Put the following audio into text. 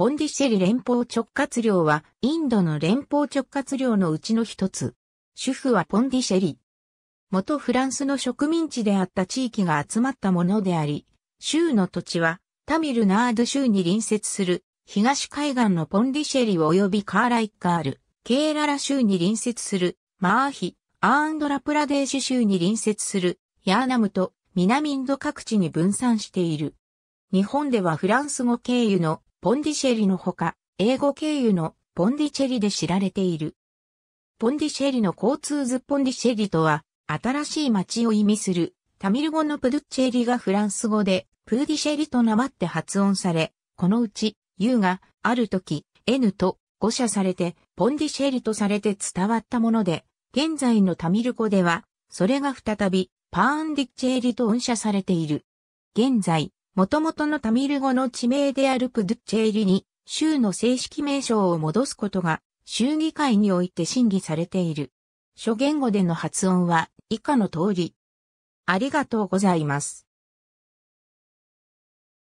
ポンディシェリ連邦直轄領はインドの連邦直轄領のうちの一つ。主婦はポンディシェリ。元フランスの植民地であった地域が集まったものであり、州の土地はタミルナード州に隣接する東海岸のポンディシェリ及びカーライッカール、ケーララ州に隣接するマーヒ、アーンドラプラデーシュ州に隣接するヤーナムと南インド各地に分散している。日本ではフランス語経由のポンディシェリのほか、英語経由のポンディチェリで知られている。ポンディシェリの交通図ポンディシェリとは、新しい街を意味する、タミル語のプドゥチェリがフランス語で、プーディシェリと名まって発音され、このうち、U が、ある時、N と、誤射されて、ポンディシェリとされて伝わったもので、現在のタミル語では、それが再び、パーンディッチェリと音射されている。現在、元々のタミル語の地名であるプドゥチェイリに、州の正式名称を戻すことが、州議会において審議されている。諸言語での発音は以下の通り。ありがとうございます。